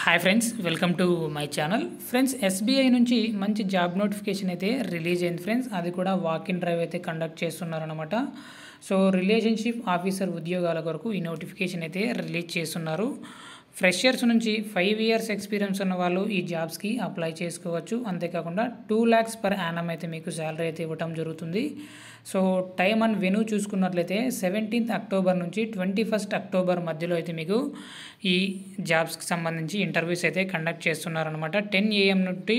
hi friends welcome to my channel friends SBI నుంచి మంచి job notification అయితే release అయింది ఫ్రెండ్స్ అది కూడా వాక్ ఇన్ డ్రైవ్ అయితే కండక్ట్ చేస్తున్నారనమాట సో రిలేషన్షిప్ ఆఫీసర్ ఉద్యోగాల కొరకు ఈ నోటిఫికేషన్ అయితే రిలీజ్ చేస్తున్నారు ఫ్రెషర్స్ నుంచి ఫైవ్ ఇయర్స్ ఎక్స్పీరియన్స్ ఉన్న వాళ్ళు ఈ జాబ్స్కి అప్లై చేసుకోవచ్చు అంతేకాకుండా టూ ల్యాక్స్ పర్ యానం అయితే మీకు శాలరీ అయితే ఇవ్వటం జరుగుతుంది సో టైం అండ్ వెనూ చూసుకున్నట్లయితే సెవెంటీన్త్ అక్టోబర్ నుంచి ట్వంటీ ఫస్ట్ అక్టోబర్ మధ్యలో అయితే మీకు ఈ జాబ్స్కి సంబంధించి ఇంటర్వ్యూస్ అయితే కండక్ట్ చేస్తున్నారనమాట టెన్ ఏఎం నుండి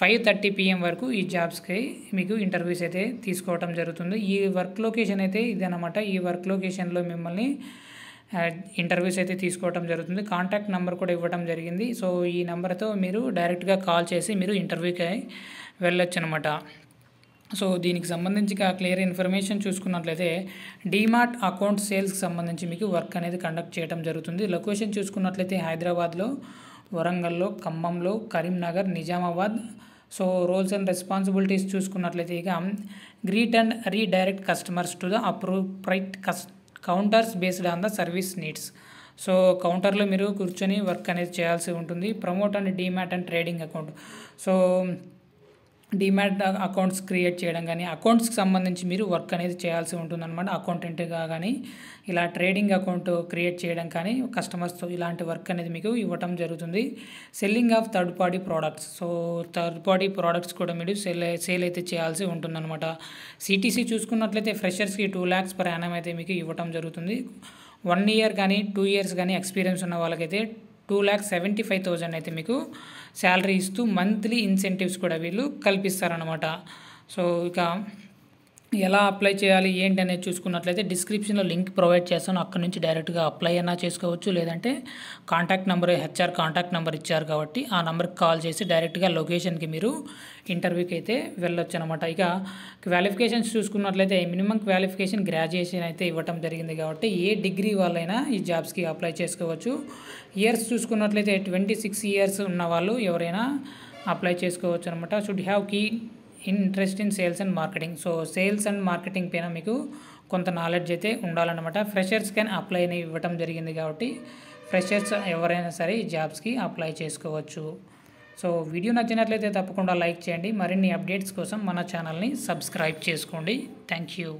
ఫైవ్ థర్టీ పిఎం వరకు ఈ జాబ్స్కి మీకు ఇంటర్వ్యూస్ అయితే తీసుకోవటం జరుగుతుంది ఈ వర్క్ లొకేషన్ అయితే ఇదనమాట ఈ వర్క్ లొకేషన్లో మిమ్మల్ని ఇంటర్వ్యూస్ అయితే తీసుకోవడం జరుగుతుంది కాంటాక్ట్ నెంబర్ కూడా ఇవ్వడం జరిగింది సో ఈ నెంబర్తో మీరు డైరెక్ట్గా కాల్ చేసి మీరు ఇంటర్వ్యూకి వెళ్ళొచ్చు అనమాట సో దీనికి సంబంధించి క్లియర్ ఇన్ఫర్మేషన్ చూసుకున్నట్లయితే డీమార్ట్ అకౌంట్ సేల్స్కి సంబంధించి మీకు వర్క్ అనేది కండక్ట్ చేయడం జరుగుతుంది లొకేషన్ చూసుకున్నట్లయితే హైదరాబాద్లో వరంగల్లో ఖమ్మంలో Karimnagar Nizamabad so roles and responsibilities చూసుకున్నట్లయితే ఇక greet and redirect customers to the appropriate counters based on the service needs so కౌంటర్లో మీరు కూర్చొని వర్క్ అనేది చేయాల్సి ఉంటుంది promote and demat and trading account so demat accounts create చేయడం కానీ అకౌంట్స్కి సంబంధించి మీరు వర్క్ అనేది చేయాల్సి ఉంటుందన్నమాట అకౌంటెంట్గా కానీ ఇలా ట్రేడింగ్ అకౌంట్ క్రియేట్ చేయడం కానీ కస్టమర్స్తో ఇలాంటి వర్క్ అనేది మీకు ఇవ్వటం జరుగుతుంది selling of third party products so third party products కూడా మీరు సేల్ సేల్ అయితే చేయాల్సి ఉంటుందన్నమాట సిటీసీ చూసుకున్నట్లయితే ఫ్రెషర్స్కి టూ ల్యాక్స్ పర్ యానం అయితే మీకు ఇవ్వటం జరుగుతుంది వన్ ఇయర్ కానీ టూ ఇయర్స్ కానీ ఎక్స్పీరియన్స్ ఉన్న వాళ్ళకైతే two lakhs seventy five thousand అయితే మీకు శాలరీ ఇస్తూ మంత్లీ ఇన్సెంటివ్స్ కూడా వీళ్ళు కల్పిస్తారనమాట సో ఇక ఎలా అప్లై చేయాలి ఏంటి అనేది చూసుకున్నట్లయితే డిస్క్రిప్షన్లో లింక్ ప్రొవైడ్ చేస్తాను అక్కడ నుంచి డైరెక్ట్గా అప్లై అయినా చేసుకోవచ్చు లేదంటే contact number HR contact number ఇచ్చారు కాబట్టి ఆ నెంబర్కి కాల్ చేసి డైరెక్ట్గా లొకేషన్కి మీరు ఇంటర్వ్యూకి అయితే వెళ్ళొచ్చు అనమాట ఇక క్వాలిఫికేషన్స్ చూసుకున్నట్లయితే మినిమం క్వాలిఫికేషన్ గ్రాడ్యుయేషన్ అయితే ఇవ్వటం జరిగింది కాబట్టి ఏ డిగ్రీ వాళ్ళైనా ఈ జాబ్స్కి అప్లై చేసుకోవచ్చు ఇయర్స్ చూసుకున్నట్లయితే ట్వంటీ సిక్స్ ఇయర్స్ ఉన్న వాళ్ళు ఎవరైనా అప్లై చేసుకోవచ్చు అనమాట should have key interest in sales and marketing so sales and marketing పైన మీకు కొంత నాలెడ్జ్ అయితే ఉండాలన్నమాట ఫ్రెషర్స్ కానీ అప్లై అని ఇవ్వటం జరిగింది కాబట్టి ఫ్రెషర్స్ ఎవరైనా సరే ఈ జాబ్స్కి అప్లై చేసుకోవచ్చు సో వీడియో నచ్చినట్లయితే తప్పకుండా లైక్ చేయండి మరిన్ని అప్డేట్స్ కోసం మన ఛానల్ని సబ్స్క్రైబ్ చేసుకోండి థ్యాంక్ యూ